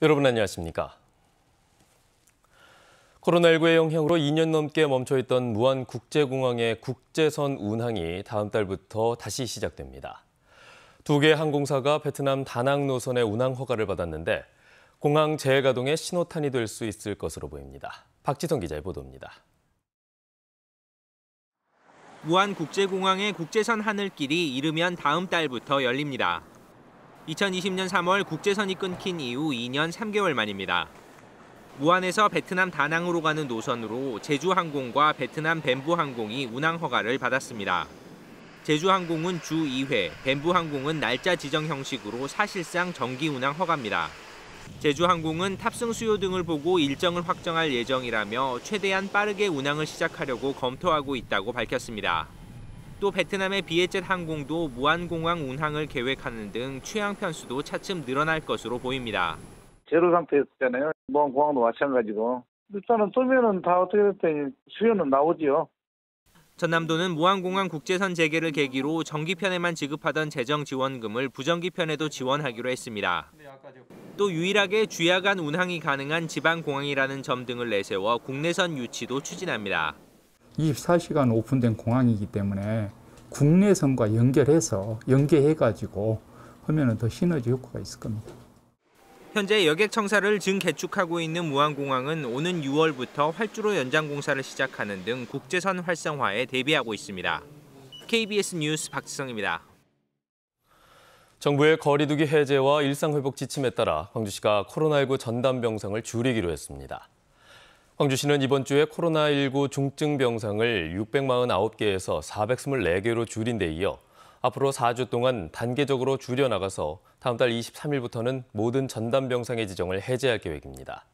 여러분 안녕하십니까? 코로나19의 영향으로 2년 넘게 멈춰있던 무안 국제공항의 국제선 운항이 다음 달부터 다시 시작됩니다. 두 개 항공사가 베트남 다낭 노선의 운항 허가를 받았는데 공항 재가동의 신호탄이 될 수 있을 것으로 보입니다. 박지성 기자의 보도입니다. 무안 국제공항의 국제선 하늘길이 이르면 다음 달부터 열립니다. 2020년 3월 국제선이 끊긴 이후 2년 3개월 만입니다. 무안에서 베트남 다낭으로 가는 노선으로 제주항공과 베트남 뱀부항공이 운항 허가를 받았습니다. 제주항공은 주 2회, 뱀부항공은 날짜 지정 형식으로 사실상 정기 운항 허가입니다. 제주항공은 탑승 수요 등을 보고 일정을 확정할 예정이라며 최대한 빠르게 운항을 시작하려고 검토하고 있다고 밝혔습니다. 또 베트남의 비에젯 항공도 무안공항 운항을 계획하는 등 취향 편수도 차츰 늘어날 것으로 보입니다. 제로 상태였잖아요. 무안공항도 마찬가지고 일단은 뜨면은 다 어떻게 됐든 수요는 나오지요. 전남도는 무안공항 국제선 재개를 계기로 정기편에만 지급하던 재정 지원금을 부정기편에도 지원하기로 했습니다. 또 유일하게 주야간 운항이 가능한 지방공항이라는 점 등을 내세워 국내선 유치도 추진합니다. 24시간 오픈된 공항이기 때문에 국내선과 연결해서 연계해가지고 하면 더 시너지 효과가 있을 겁니다. 현재 여객 청사를 증개축하고 있는 무안공항은 오는 6월부터 활주로 연장 공사를 시작하는 등 국제선 활성화에 대비하고 있습니다. KBS 뉴스 박지성입니다. 정부의 거리두기 해제와 일상회복 지침에 따라 광주시가 코로나19 전담 병상을 줄이기로 했습니다. 광주시는 이번 주에 코로나19 중증 병상을 649개에서 424개로 줄인 데 이어 앞으로 4주 동안 단계적으로 줄여나가서 다음 달 23일부터는 모든 전담 병상의 지정을 해제할 계획입니다.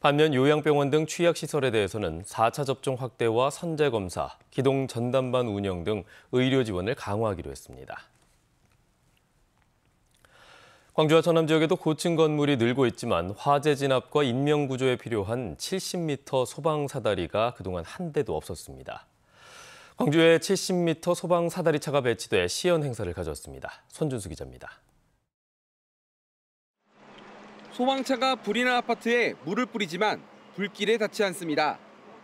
반면 요양병원 등 취약시설에 대해서는 4차 접종 확대와 선제검사, 기동 전담반 운영 등 의료 지원을 강화하기로 했습니다. 광주와 전남 지역에도 고층 건물이 늘고 있지만 화재 진압과 인명 구조에 필요한 70m 소방 사다리가 그동안 한 대도 없었습니다. 광주에 70m 소방 사다리차가 배치돼 시연 행사를 가졌습니다. 손준수 기자입니다. 소방차가 불이 난 아파트에 물을 뿌리지만 불길에 닿지 않습니다.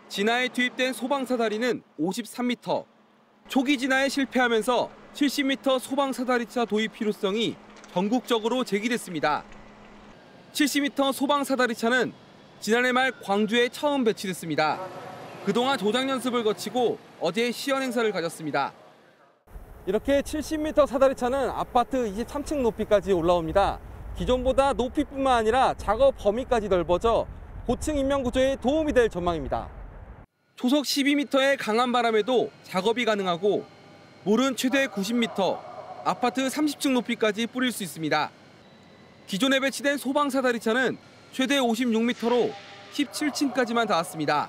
진화에 투입된 소방 사다리는 53m. 초기 진화에 실패하면서 70m 소방 사다리차 도입 필요성이 전국적으로 제기됐습니다. 70m 소방 사다리차는 지난해 말 광주에 처음 배치됐습니다. 그동안 조작 연습을 거치고 어제 시연 행사를 가졌습니다. 이렇게 70m 사다리차는 아파트 23층 높이까지 올라옵니다. 기존보다 높이뿐만 아니라 작업 범위까지 넓어져 고층 인명 구조에 도움이 될 전망입니다. 초속 12m의 강한 바람에도 작업이 가능하고 물은 최대 90m, 아파트 30층 높이까지 뿌릴 수 있습니다. 기존에 배치된 소방 사다리차는 최대 56m로 17층까지만 닿았습니다.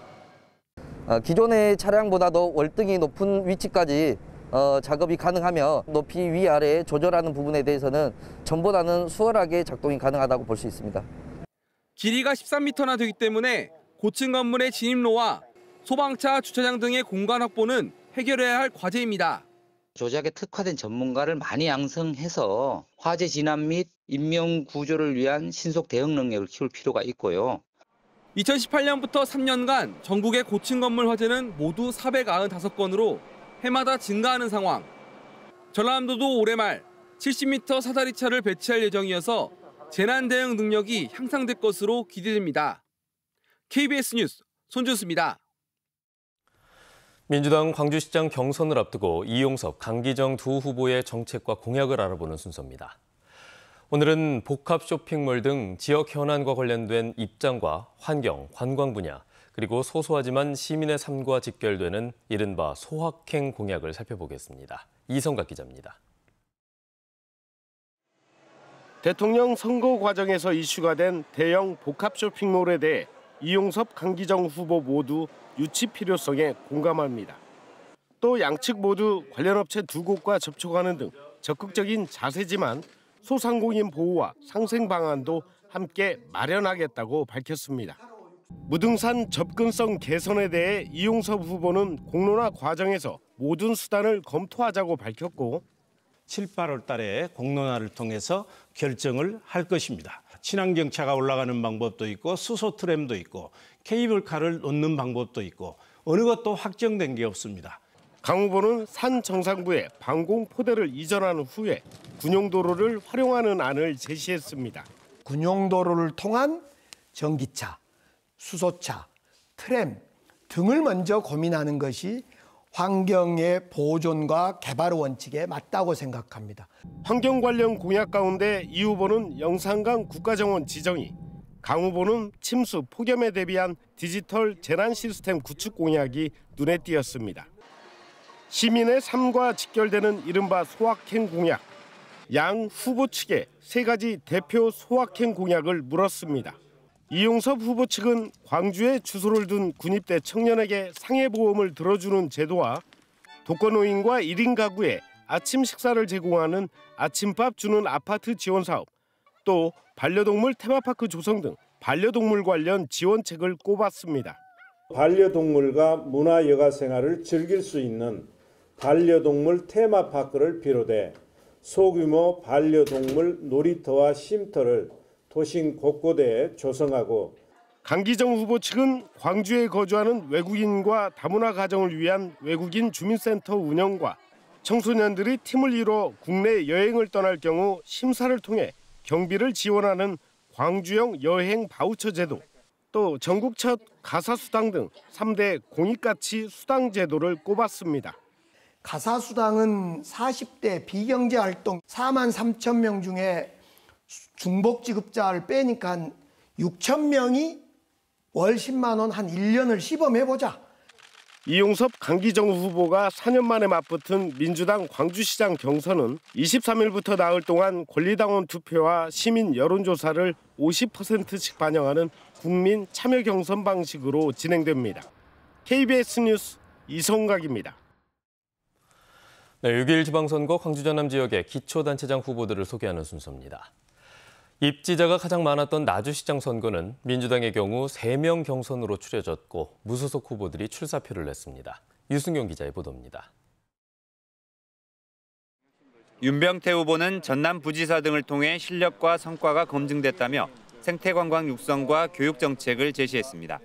아, 기존의 차량보다도 월등히 높은 위치까지 어, 작업이 가능하며 높이 위아래 조절하는 부분에 대해서는 전보다는 수월하게 작동이 가능하다고 볼 수 있습니다. 길이가 13m나 되기 때문에 고층 건물의 진입로와 소방차 주차장 등의 공간 확보는 해결해야 할 과제입니다. 조작에 특화된 전문가를 많이 양성해서 화재 진압 및 인명 구조를 위한 신속 대응 능력을 키울 필요가 있고요. 2018년부터 3년간 전국의 고층 건물 화재는 모두 495건으로 해마다 증가하는 상황. 전라남도도 올해 말 70m 사다리차를 배치할 예정이어서 재난 대응 능력이 향상될 것으로 기대됩니다. KBS 뉴스 손준수입니다. 민주당 광주시장 경선을 앞두고 이용석 강기정 두 후보의 정책과 공약을 알아보는 순서입니다. 오늘은 복합 쇼핑몰 등 지역 현안과 관련된 입장과 환경, 관광 분야, 그리고 소소하지만 시민의 삶과 직결되는 이른바 소확행 공약을 살펴보겠습니다. 이성각 기자입니다. 대통령 선거 과정에서 이슈가 된 대형 복합 쇼핑몰에 대해 이용섭, 강기정 후보 모두 유치 필요성에 공감합니다. 또 양측 모두 관련 업체 두 곳과 접촉하는 등 적극적인 자세지만 소상공인 보호와 상생 방안도 함께 마련하겠다고 밝혔습니다. 무등산 접근성 개선에 대해 이용섭 후보는 공론화 과정에서 모든 수단을 검토하자고 밝혔고 7, 8월 달에 공론화를 통해서 결정을 할 것입니다. 친환경차가 올라가는 방법도 있고 수소 트램도 있고 케이블카를 놓는 방법도 있고 어느 것도 확정된 게 없습니다. 강 후보는 산 정상부에 방공포대를 이전한 후에 군용도로를 활용하는 안을 제시했습니다. 군용도로를 통한 전기차, 수소차, 트램 등을 먼저 고민하는 것이 환경의 보존과 개발 원칙에 맞다고 생각합니다. 환경 관련 공약 가운데 이 후보는 영산강 국가정원 지정이, 강 후보는 침수 폭염에 대비한 디지털 재난 시스템 구축 공약이 눈에 띄었습니다. 시민의 삶과 직결되는 이른바 소확행 공약. 양 후보 측에 세 가지 대표 소확행 공약을 물었습니다. 이용섭 후보 측은 광주에 주소를 둔 군입대 청년에게 상해보험을 들어주는 제도와 독거노인과 1인 가구에 아침 식사를 제공하는 아침밥 주는 아파트 지원 사업, 또 반려동물 테마파크 조성 등 반려동물 관련 지원책을 꼽았습니다. 반려동물과 문화 여가 생활을 즐길 수 있는 반려동물 테마파크를 비롯해 소규모 반려동물 놀이터와 쉼터를 도심 곳곳에 조성하고 강기정 후보 측은 광주에 거주하는 외국인과 다문화 가정을 위한 외국인 주민센터 운영과 청소년들이 팀을 이뤄 국내 여행을 떠날 경우 심사를 통해 경비를 지원하는 광주형 여행 바우처 제도, 또 전국 첫 가사 수당 등 3대 공익가치 수당 제도를 꼽았습니다. 가사 수당은 40대 비경제 활동 4만 3천 명 중에 중복 지급자를 빼니까 한 6천 명이 월 10만 원 한 1년을 시범해보자. 이용섭 강기정 후보가 4년 만에 맞붙은 민주당 광주시장 경선은 23일부터 나흘 동안 권리당원 투표와 시민 여론조사를 50%씩 반영하는 국민 참여 경선 방식으로 진행됩니다. KBS 뉴스 이성각입니다. 네, 6일 지방선거 광주 전남 지역의 기초단체장 후보들을 소개하는 순서입니다. 입지자가 가장 많았던 나주시장 선거는 민주당의 경우 3명 경선으로 추려졌고 무소속 후보들이 출사표를 냈습니다. 유승용 기자의 보도입니다. 윤병태 후보는 전남 부지사 등을 통해 실력과 성과가 검증됐다며 생태관광 육성과 교육 정책을 제시했습니다.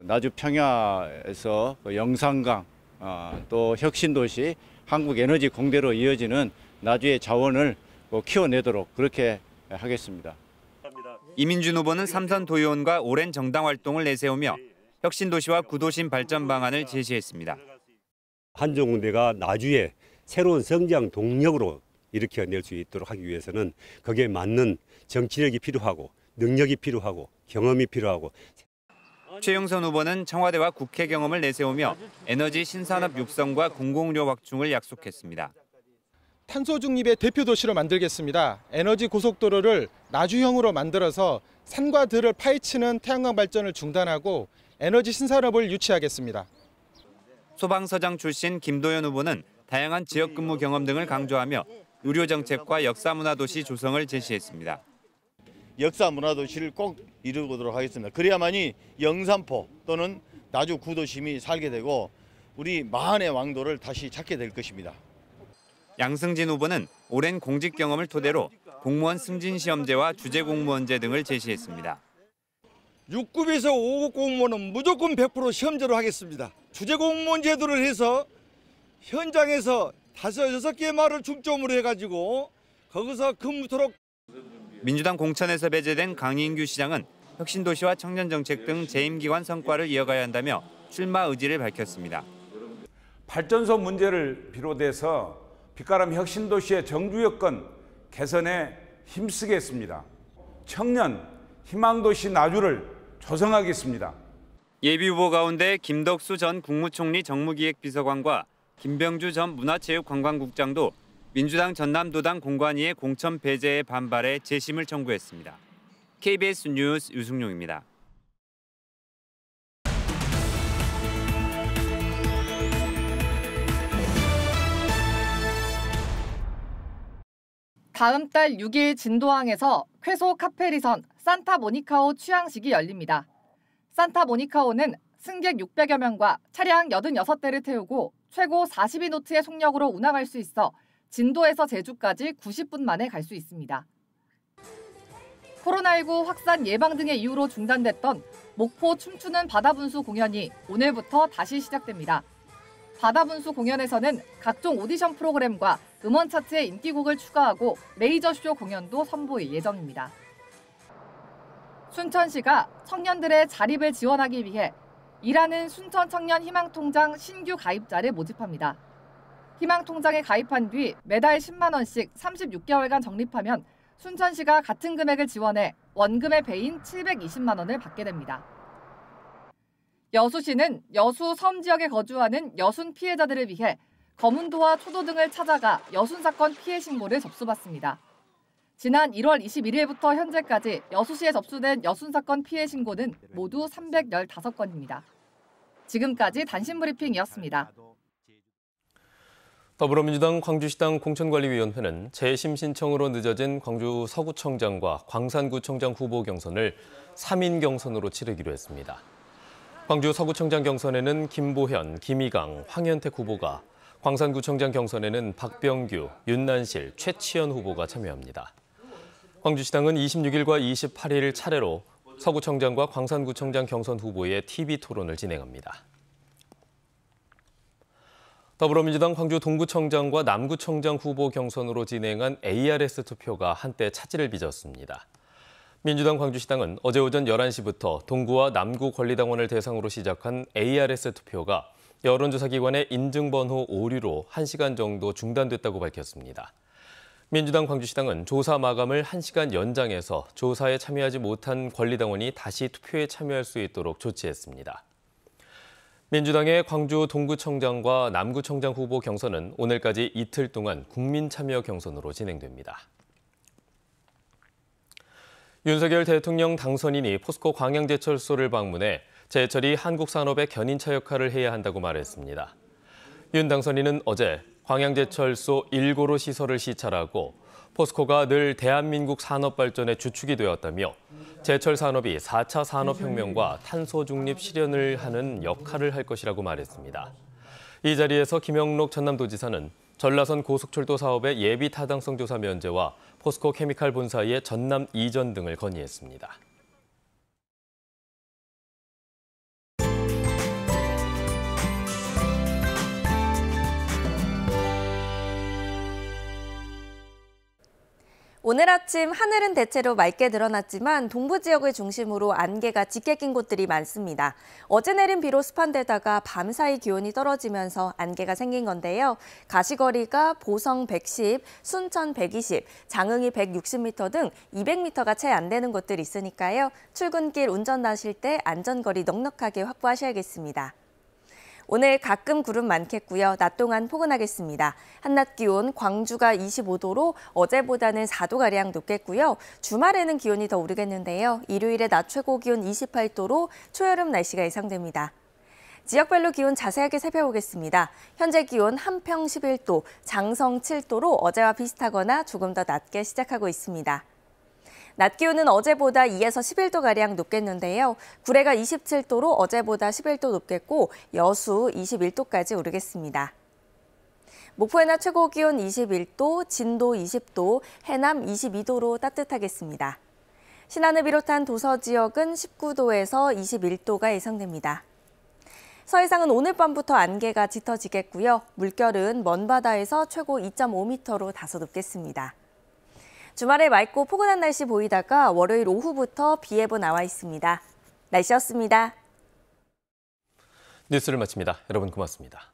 나주 평야에서 그 영산강 아, 또 혁신도시 한국에너지 공대로 이어지는 나주의 자원을 뭐 키워내도록 그렇게 네, 하겠습니다. 이민준 후보는 삼선 도의원과 오랜 정당 활동을 내세우며 혁신도시와 구도심 발전 방안을 제시했습니다. 한종대가 나주에 새로운 성장 동력으로 일으켜낼 수 있도록 하기 위해서는 거기에 맞는 정치력이 필요하고 능력이 필요하고 경험이 필요하고 최영선 후보는 청와대와 국회 경험을 내세우며 에너지 신산업 육성과 공공료 확충을 약속했습니다. 탄소 중립의 대표 도시로 만들겠습니다. 에너지 고속도로를 나주형으로 만들어서 산과 들을 파헤치는 태양광 발전을 중단하고 에너지 신산업을 유치하겠습니다. 소방서장 출신 김도현 후보는 다양한 지역 근무 경험 등을 강조하며 의료 정책과 역사 문화 도시 조성을 제시했습니다. 역사 문화 도시를 꼭 이루도록 하겠습니다. 그래야만이 영산포 또는 나주 구도심이 살게 되고 우리 만의 왕도를 다시 찾게 될 것입니다. 양승진 후보는 오랜 공직 경험을 토대로 공무원 승진 시험제와 주재 공무원제 등을 제시했습니다. 6급에서 5급 공무원은 무조건 100% 시험제로 하겠습니다. 주재 공무원 제도를 해서 현장에서 다섯 여섯 개 말을 중점으로 해가지고 거기서 근무토록 민주당 공천에서 배제된 강인규 시장은 혁신도시와 청년정책 등 재임기관 성과를 이어가야 한다며 출마 의지를 밝혔습니다. 발전소 문제를 비롯해서 빛가람 혁신도시의 정주 여건 개선에 힘쓰겠습니다. 청년 희망도시 나주를 조성하겠습니다. 예비 후보 가운데 김덕수 전 국무총리 정무기획비서관과 김병주 전 문화체육관광국장도 민주당 전남도당 공관위의 공천 배제에 반발해 재심을 청구했습니다. KBS 뉴스 유승용입니다. 다음 달 6일 진도항에서 쾌소 카페리선 산타모니카호 취항식이 열립니다. 산타모니카호는 승객 600여 명과 차량 86대를 태우고 최고 42노트의 속력으로 운항할 수 있어 진도에서 제주까지 90분 만에 갈 수 있습니다. 코로나19 확산 예방 등의 이유로 중단됐던 목포 춤추는 바다 분수 공연이 오늘부터 다시 시작됩니다. 바다분수 공연에서는 각종 오디션 프로그램과 음원 차트에 인기곡을 추가하고 레이저쇼 공연도 선보일 예정입니다. 순천시가 청년들의 자립을 지원하기 위해 일하는 순천 청년 희망통장 신규 가입자를 모집합니다. 희망통장에 가입한 뒤 매달 10만 원씩 36개월간 적립하면 순천시가 같은 금액을 지원해 원금의 배인 720만 원을 받게 됩니다. 여수시는 여수 섬 지역에 거주하는 여순 피해자들을 위해 거문도와 초도 등을 찾아가 여순 사건 피해 신고를 접수받습니다. 지난 1월 21일부터 현재까지 여수시에 접수된 여순 사건 피해 신고는 모두 315건입니다. 지금까지 단신 브리핑이었습니다. 더불어민주당 광주시당 공천관리위원회는 재심 신청으로 늦어진 광주 서구청장과 광산구청장 후보 경선을 3인 경선으로 치르기로 했습니다. 광주 서구청장 경선에는 김보현, 김희강, 황현택 후보가, 광산구청장 경선에는 박병규, 윤난실, 최치현 후보가 참여합니다. 광주시당은 26일과 28일 차례로 서구청장과 광산구청장 경선 후보의 TV 토론을 진행합니다. 더불어민주당 광주 동구청장과 남구청장 후보 경선으로 진행한 ARS 투표가 한때 차질을 빚었습니다. 민주당 광주시당은 어제 오전 11시부터 동구와 남구 권리당원을 대상으로 시작한 ARS 투표가 여론조사기관의 인증번호 오류로 1시간 정도 중단됐다고 밝혔습니다. 민주당 광주시당은 조사 마감을 1시간 연장해서 조사에 참여하지 못한 권리당원이 다시 투표에 참여할 수 있도록 조치했습니다. 민주당의 광주 동구청장과 남구청장 후보 경선은 오늘까지 이틀 동안 국민참여 경선으로 진행됩니다. 윤석열 대통령 당선인이 포스코 광양제철소를 방문해 제철이 한국 산업의 견인차 역할을 해야 한다고 말했습니다. 윤 당선인은 어제 광양제철소 일고로 시설을 시찰하고 포스코가 늘 대한민국 산업 발전의 주축이 되었다며 제철 산업이 4차 산업혁명과 탄소 중립 실현을 하는 역할을 할 것이라고 말했습니다. 이 자리에서 김영록 전남도지사는 전라선 고속철도 사업의 예비 타당성 조사 면제와 포스코 케미칼 본사의 전남 이전 등을 건의했습니다. 오늘 아침 하늘은 대체로 맑게 드러났지만 동부 지역을 중심으로 안개가 짙게 낀 곳들이 많습니다. 어제 내린 비로 습한데다가 밤사이 기온이 떨어지면서 안개가 생긴 건데요. 가시거리가 보성 110, 순천 120, 장흥이 160m 등 200m가 채 안 되는 곳들이 있으니까요. 출근길 운전하실 때 안전거리 넉넉하게 확보하셔야겠습니다. 오늘 가끔 구름 많겠고요. 낮 동안 포근하겠습니다. 한낮 기온 광주가 25도로 어제보다는 4도가량 높겠고요. 주말에는 기온이 더 오르겠는데요. 일요일에 낮 최고 기온 28도로 초여름 날씨가 예상됩니다. 지역별로 기온 자세하게 살펴보겠습니다. 현재 기온 한평 11도, 장성 7도로 어제와 비슷하거나 조금 더 낮게 시작하고 있습니다. 낮 기온은 어제보다 2에서 11도가량 높겠는데요. 구례가 27도로 어제보다 11도 높겠고 여수 21도까지 오르겠습니다. 목포 해나 최고 기온 21도, 진도 20도, 해남 22도로 따뜻하겠습니다. 신안을 비롯한 도서 지역은 19도에서 21도가 예상됩니다. 서해상은 오늘 밤부터 안개가 짙어지겠고요. 물결은 먼 바다에서 최고 2.5m로 다소 높겠습니다. 주말에 맑고 포근한 날씨 보이다가 월요일 오후부터 비 예보 나와 있습니다. 날씨였습니다. 뉴스를 마칩니다. 여러분 고맙습니다.